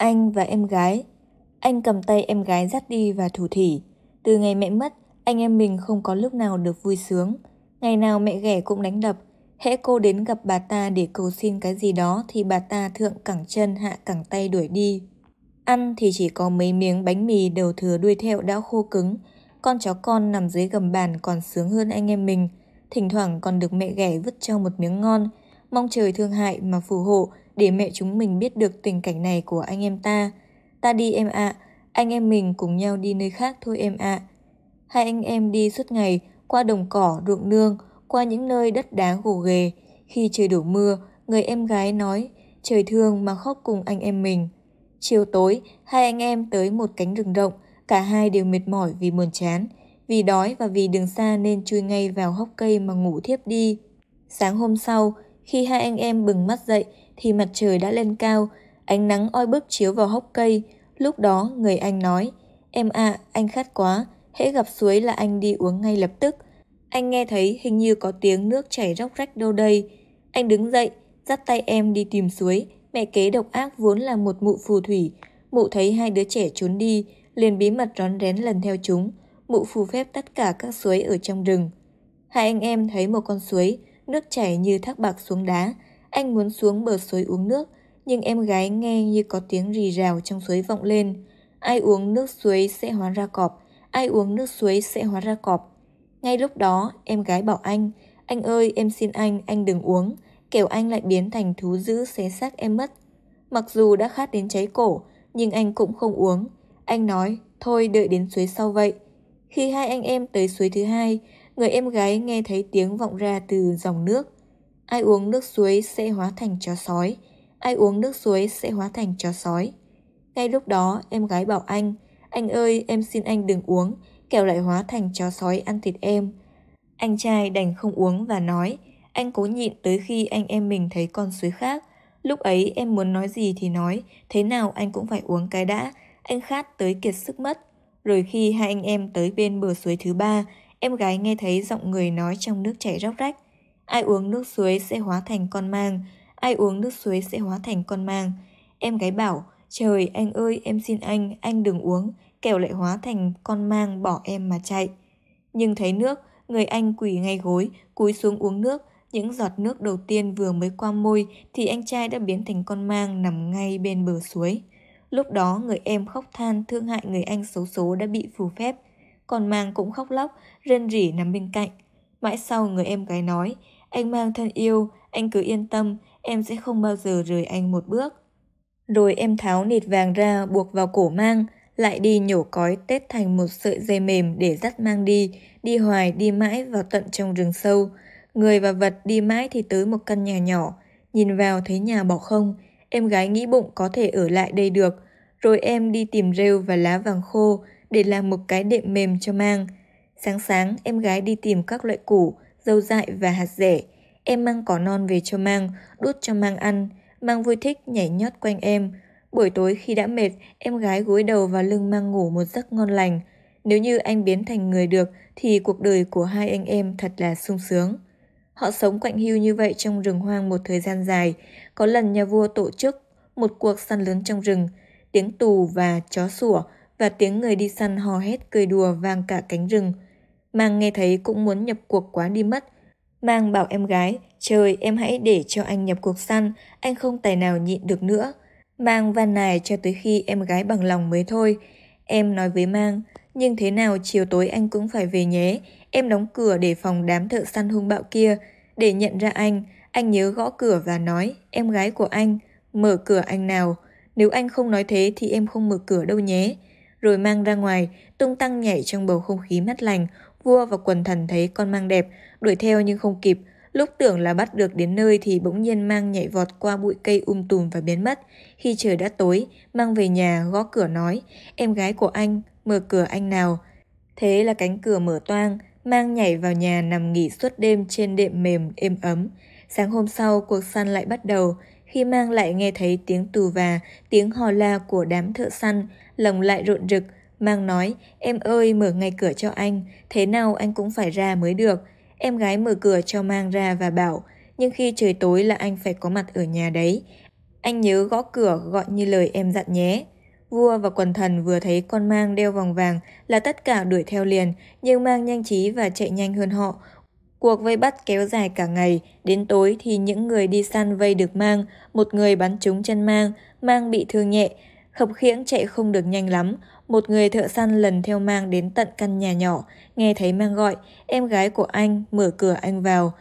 anh và em gái. Anh cầm tay em gái dắt đi và thủ thỉ. Từ ngày mẹ mất, anh em mình không có lúc nào được vui sướng. Ngày nào mẹ ghẻ cũng đánh đập. Hễ cô đến gặp bà ta để cầu xin cái gì đó thì bà ta thượng cẳng chân hạ cẳng tay đuổi đi. Ăn thì chỉ có mấy miếng bánh mì đầu thừa đuôi thẹo đã khô cứng. Con chó con nằm dưới gầm bàn còn sướng hơn anh em mình. Thỉnh thoảng còn được mẹ ghẻ vứt cho một miếng ngon – mong trời thương hại mà phù hộ để mẹ chúng mình biết được tình cảnh này của anh em ta. Ta đi em ạ, à. anh em mình cùng nhau đi nơi khác thôi em ạ. À. Hai anh em đi suốt ngày qua đồng cỏ, ruộng nương, qua những nơi đất đá gồ ghề. Khi trời đổ mưa, người em gái nói, trời thương mà khóc cùng anh em mình. Chiều tối, hai anh em tới một cánh rừng rộng, cả hai đều mệt mỏi vì buồn chán, vì đói và vì đường xa nên chui ngay vào hốc cây mà ngủ thiếp đi. Sáng hôm sau, khi hai anh em bừng mắt dậy thì mặt trời đã lên cao, ánh nắng oi bức chiếu vào hốc cây. Lúc đó người anh nói, em ạ, à, anh khát quá, hễ gặp suối là anh đi uống ngay lập tức. Anh nghe thấy hình như có tiếng nước chảy róc rách đâu đây. Anh đứng dậy, dắt tay em đi tìm suối. Mẹ kế độc ác vốn là một mụ phù thủy. Mụ thấy hai đứa trẻ trốn đi, liền bí mật rón rén lần theo chúng. Mụ phù phép tất cả các suối ở trong rừng. Hai anh em thấy một con suối, nước chảy như thác bạc xuống đá. Anh muốn xuống bờ suối uống nước, nhưng em gái nghe như có tiếng rì rào trong suối vọng lên. Ai uống nước suối sẽ hóa ra cọp, ai uống nước suối sẽ hóa ra cọp. Ngay lúc đó, em gái bảo anh, anh ơi em xin anh, anh đừng uống, kẻo anh lại biến thành thú dữ xé xác em mất. Mặc dù đã khát đến cháy cổ, nhưng anh cũng không uống. Anh nói, thôi đợi đến suối sau vậy. Khi hai anh em tới suối thứ hai, Người em gái nghe thấy tiếng vọng ra từ dòng nước. Ai uống nước suối sẽ hóa thành chó sói. Ai uống nước suối sẽ hóa thành chó sói. Ngay lúc đó, em gái bảo anh, anh ơi, em xin anh đừng uống, kẻo lại hóa thành chó sói ăn thịt em. Anh trai đành không uống và nói, anh cố nhịn tới khi anh em mình thấy con suối khác. Lúc ấy em muốn nói gì thì nói, thế nào anh cũng phải uống cái đã, anh khát tới kiệt sức mất. Rồi khi hai anh em tới bên bờ suối thứ ba, em gái nghe thấy giọng người nói trong nước chảy róc rách. Ai uống nước suối sẽ hóa thành con mang, ai uống nước suối sẽ hóa thành con mang. Em gái bảo, trời anh ơi em xin anh, anh đừng uống, kẻo lại hóa thành con mang bỏ em mà chạy. Nhưng thấy nước, người anh quỳ ngay gối, cúi xuống uống nước, những giọt nước đầu tiên vừa mới qua môi thì anh trai đã biến thành con mang nằm ngay bên bờ suối. Lúc đó người em khóc than thương hại người anh xấu số đã bị phù phép còn Mang cũng khóc lóc, rên rỉ nằm bên cạnh. Mãi sau người em gái nói, anh Mang thân yêu, anh cứ yên tâm, em sẽ không bao giờ rời anh một bước. Rồi em tháo nịt vàng ra buộc vào cổ Mang, lại đi nhổ cói tết thành một sợi dây mềm để dắt Mang đi, đi hoài đi mãi vào tận trong rừng sâu. Người và vật đi mãi thì tới một căn nhà nhỏ, nhìn vào thấy nhà bỏ không, em gái nghĩ bụng có thể ở lại đây được. Rồi em đi tìm rêu và lá vàng khô, để làm một cái đệm mềm cho mang. Sáng sáng, em gái đi tìm các loại củ, dâu dại và hạt rẻ. Em mang cỏ non về cho mang, đút cho mang ăn. Mang vui thích nhảy nhót quanh em. Buổi tối khi đã mệt, em gái gối đầu vào lưng mang ngủ một giấc ngon lành. Nếu như anh biến thành người được thì cuộc đời của hai anh em thật là sung sướng. Họ sống quạnh hiu như vậy trong rừng hoang một thời gian dài. Có lần nhà vua tổ chức một cuộc săn lớn trong rừng, tiếng tù và chó sủa và tiếng người đi săn hò hét cười đùa vang cả cánh rừng. Mang nghe thấy cũng muốn nhập cuộc quá đi mất. Mang bảo em gái, trời em hãy để cho anh nhập cuộc săn, anh không tài nào nhịn được nữa. Mang van nài cho tới khi em gái bằng lòng mới thôi. Em nói với Mang, nhưng thế nào chiều tối anh cũng phải về nhé, em đóng cửa để phòng đám thợ săn hung bạo kia. Để nhận ra anh, anh nhớ gõ cửa và nói, em gái của anh, mở cửa anh nào. Nếu anh không nói thế thì em không mở cửa đâu nhé rồi mang ra ngoài, tung tăng nhảy trong bầu không khí mát lành. Vua và quần thần thấy con mang đẹp, đuổi theo nhưng không kịp. Lúc tưởng là bắt được đến nơi thì bỗng nhiên mang nhảy vọt qua bụi cây um tùm và biến mất. Khi trời đã tối, mang về nhà gõ cửa nói, em gái của anh, mở cửa anh nào. Thế là cánh cửa mở toang, mang nhảy vào nhà nằm nghỉ suốt đêm trên đệm mềm êm ấm. Sáng hôm sau, cuộc săn lại bắt đầu khi mang lại nghe thấy tiếng tù và, tiếng hò la của đám thợ săn, lòng lại rộn rực. Mang nói, em ơi mở ngay cửa cho anh, thế nào anh cũng phải ra mới được. Em gái mở cửa cho Mang ra và bảo, nhưng khi trời tối là anh phải có mặt ở nhà đấy. Anh nhớ gõ cửa gọi như lời em dặn nhé. Vua và quần thần vừa thấy con mang đeo vòng vàng là tất cả đuổi theo liền, nhưng mang nhanh trí và chạy nhanh hơn họ, Cuộc vây bắt kéo dài cả ngày, đến tối thì những người đi săn vây được mang, một người bắn trúng chân mang, mang bị thương nhẹ, khập khiễng chạy không được nhanh lắm. Một người thợ săn lần theo mang đến tận căn nhà nhỏ, nghe thấy mang gọi, em gái của anh mở cửa anh vào.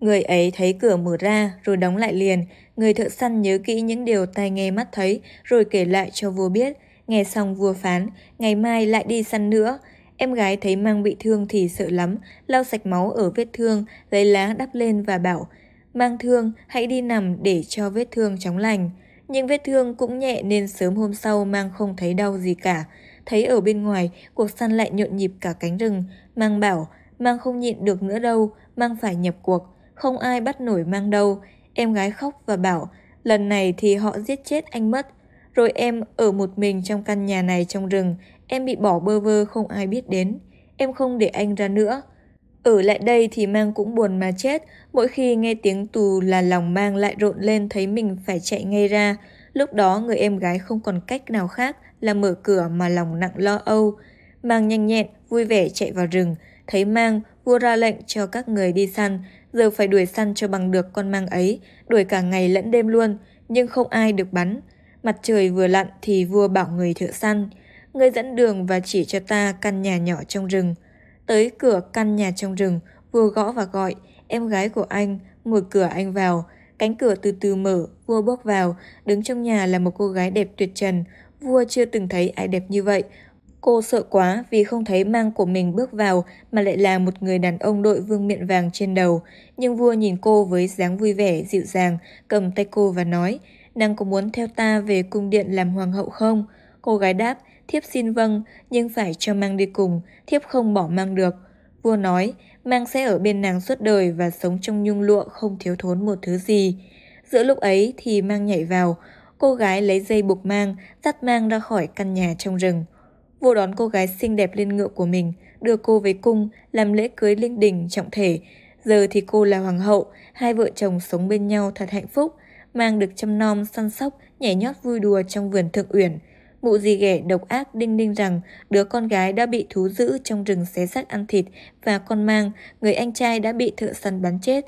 Người ấy thấy cửa mở ra rồi đóng lại liền, người thợ săn nhớ kỹ những điều tai nghe mắt thấy rồi kể lại cho vua biết. Nghe xong vua phán, ngày mai lại đi săn nữa. Em gái thấy mang bị thương thì sợ lắm, lau sạch máu ở vết thương, lấy lá đắp lên và bảo, mang thương, hãy đi nằm để cho vết thương chóng lành. Nhưng vết thương cũng nhẹ nên sớm hôm sau mang không thấy đau gì cả. Thấy ở bên ngoài, cuộc săn lại nhộn nhịp cả cánh rừng. Mang bảo, mang không nhịn được nữa đâu, mang phải nhập cuộc. Không ai bắt nổi mang đâu. Em gái khóc và bảo, lần này thì họ giết chết anh mất. Rồi em ở một mình trong căn nhà này trong rừng, em bị bỏ bơ vơ không ai biết đến. Em không để anh ra nữa. Ở lại đây thì mang cũng buồn mà chết, mỗi khi nghe tiếng tù là lòng mang lại rộn lên thấy mình phải chạy ngay ra. Lúc đó người em gái không còn cách nào khác là mở cửa mà lòng nặng lo âu. Mang nhanh nhẹn, vui vẻ chạy vào rừng, thấy mang vua ra lệnh cho các người đi săn, giờ phải đuổi săn cho bằng được con mang ấy, đuổi cả ngày lẫn đêm luôn, nhưng không ai được bắn. Mặt trời vừa lặn thì vua bảo người thợ săn, người dẫn đường và chỉ cho ta căn nhà nhỏ trong rừng. Tới cửa căn nhà trong rừng, vua gõ và gọi, em gái của anh, mở cửa anh vào. Cánh cửa từ từ mở, vua bước vào, đứng trong nhà là một cô gái đẹp tuyệt trần. Vua chưa từng thấy ai đẹp như vậy. Cô sợ quá vì không thấy mang của mình bước vào mà lại là một người đàn ông đội vương miện vàng trên đầu. Nhưng vua nhìn cô với dáng vui vẻ, dịu dàng, cầm tay cô và nói, nàng có muốn theo ta về cung điện làm hoàng hậu không? Cô gái đáp, thiếp xin vâng, nhưng phải cho mang đi cùng, thiếp không bỏ mang được. Vua nói, mang sẽ ở bên nàng suốt đời và sống trong nhung lụa không thiếu thốn một thứ gì. Giữa lúc ấy thì mang nhảy vào, cô gái lấy dây buộc mang, dắt mang ra khỏi căn nhà trong rừng. Vua đón cô gái xinh đẹp lên ngựa của mình, đưa cô về cung, làm lễ cưới linh đình trọng thể. Giờ thì cô là hoàng hậu, hai vợ chồng sống bên nhau thật hạnh phúc mang được chăm nom săn sóc, nhảy nhót vui đùa trong vườn thượng uyển. Mụ dì ghẻ độc ác đinh ninh rằng đứa con gái đã bị thú giữ trong rừng xé xác ăn thịt và con mang, người anh trai đã bị thợ săn bắn chết.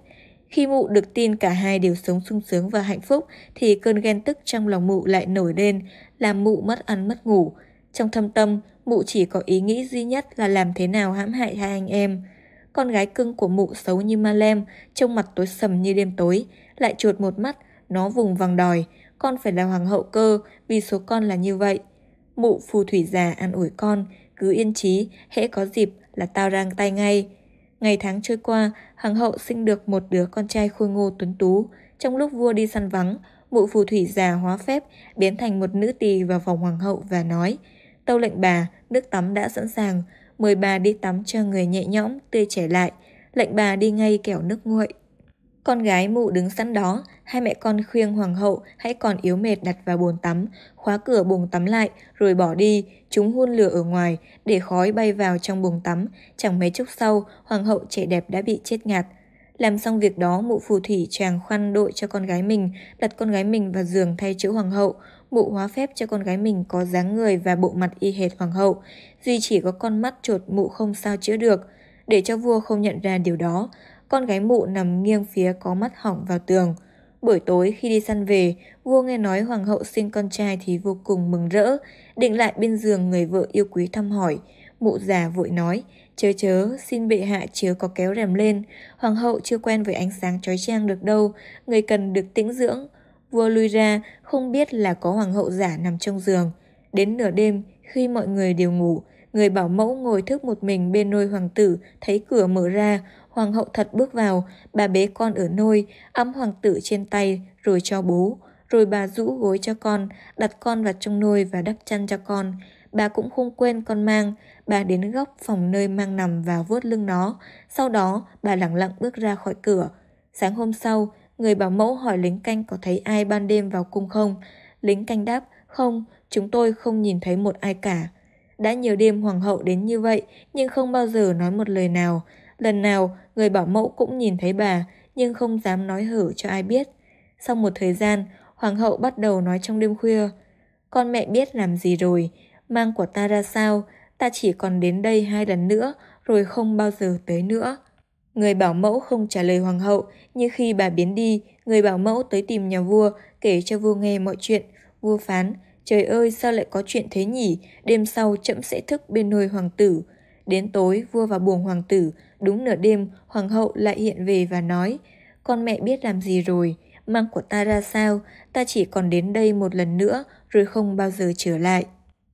Khi mụ được tin cả hai đều sống sung sướng và hạnh phúc thì cơn ghen tức trong lòng mụ lại nổi lên, làm mụ mất ăn mất ngủ. Trong thâm tâm, mụ chỉ có ý nghĩ duy nhất là làm thế nào hãm hại hai anh em. Con gái cưng của mụ xấu như ma lem, trông mặt tối sầm như đêm tối, lại chuột một mắt, nó vùng vằng đòi, con phải là hoàng hậu cơ vì số con là như vậy. Mụ phù thủy già an ủi con, cứ yên trí, hễ có dịp là tao rang tay ngay. Ngày tháng trôi qua, hoàng hậu sinh được một đứa con trai khôi ngô tuấn tú. Trong lúc vua đi săn vắng, mụ phù thủy già hóa phép, biến thành một nữ tỳ vào phòng hoàng hậu và nói Tâu lệnh bà, nước tắm đã sẵn sàng, mời bà đi tắm cho người nhẹ nhõm, tươi trẻ lại. Lệnh bà đi ngay kẻo nước nguội. Con gái mụ đứng sẵn đó, hai mẹ con khuyên hoàng hậu hãy còn yếu mệt đặt vào bồn tắm, khóa cửa bồn tắm lại rồi bỏ đi, chúng hun lửa ở ngoài để khói bay vào trong bồn tắm, chẳng mấy chốc sau, hoàng hậu trẻ đẹp đã bị chết ngạt. Làm xong việc đó, mụ phù thủy chàng khoan đội cho con gái mình, đặt con gái mình vào giường thay chữ hoàng hậu, mụ hóa phép cho con gái mình có dáng người và bộ mặt y hệt hoàng hậu, duy chỉ có con mắt trột mụ không sao chữa được, để cho vua không nhận ra điều đó con gái mụ nằm nghiêng phía có mắt hỏng vào tường. Buổi tối khi đi săn về, vua nghe nói hoàng hậu sinh con trai thì vô cùng mừng rỡ, định lại bên giường người vợ yêu quý thăm hỏi. Mụ già vội nói, chớ chớ, xin bệ hạ chớ có kéo rèm lên, hoàng hậu chưa quen với ánh sáng trói trang được đâu, người cần được tĩnh dưỡng. Vua lui ra, không biết là có hoàng hậu giả nằm trong giường. Đến nửa đêm, khi mọi người đều ngủ, người bảo mẫu ngồi thức một mình bên nôi hoàng tử, thấy cửa mở ra, Hoàng hậu thật bước vào, bà bế con ở nôi, ấm hoàng tử trên tay, rồi cho bú, Rồi bà rũ gối cho con, đặt con vào trong nôi và đắp chăn cho con. Bà cũng không quên con mang, bà đến góc phòng nơi mang nằm và vuốt lưng nó. Sau đó, bà lặng lặng bước ra khỏi cửa. Sáng hôm sau, người bảo mẫu hỏi lính canh có thấy ai ban đêm vào cung không. Lính canh đáp, không, chúng tôi không nhìn thấy một ai cả. Đã nhiều đêm hoàng hậu đến như vậy, nhưng không bao giờ nói một lời nào. Lần nào, người bảo mẫu cũng nhìn thấy bà nhưng không dám nói hở cho ai biết. Sau một thời gian, hoàng hậu bắt đầu nói trong đêm khuya, con mẹ biết làm gì rồi, mang của ta ra sao, ta chỉ còn đến đây hai lần nữa rồi không bao giờ tới nữa. Người bảo mẫu không trả lời hoàng hậu, nhưng khi bà biến đi, người bảo mẫu tới tìm nhà vua, kể cho vua nghe mọi chuyện. Vua phán, trời ơi sao lại có chuyện thế nhỉ, đêm sau trẫm sẽ thức bên nôi hoàng tử, Đến tối, vua vào buồng hoàng tử, đúng nửa đêm, hoàng hậu lại hiện về và nói, con mẹ biết làm gì rồi, mang của ta ra sao, ta chỉ còn đến đây một lần nữa, rồi không bao giờ trở lại.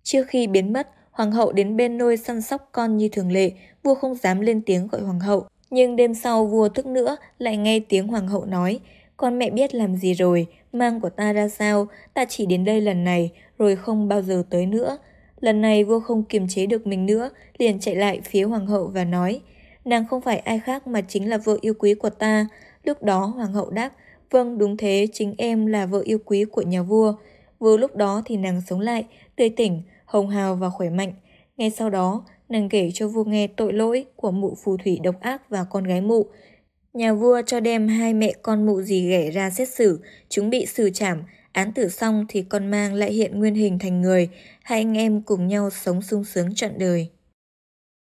Trước khi biến mất, hoàng hậu đến bên nôi săn sóc con như thường lệ, vua không dám lên tiếng gọi hoàng hậu. Nhưng đêm sau vua thức nữa lại nghe tiếng hoàng hậu nói, con mẹ biết làm gì rồi, mang của ta ra sao, ta chỉ đến đây lần này, rồi không bao giờ tới nữa. Lần này vua không kiềm chế được mình nữa, liền chạy lại phía hoàng hậu và nói, nàng không phải ai khác mà chính là vợ yêu quý của ta. Lúc đó hoàng hậu đáp, vâng đúng thế, chính em là vợ yêu quý của nhà vua. Vừa lúc đó thì nàng sống lại, tươi tỉnh, hồng hào và khỏe mạnh. Ngay sau đó, nàng kể cho vua nghe tội lỗi của mụ phù thủy độc ác và con gái mụ. Nhà vua cho đem hai mẹ con mụ dì ghẻ ra xét xử, chúng bị xử trảm, án tử xong thì con mang lại hiện nguyên hình thành người, hai anh em cùng nhau sống sung sướng trọn đời.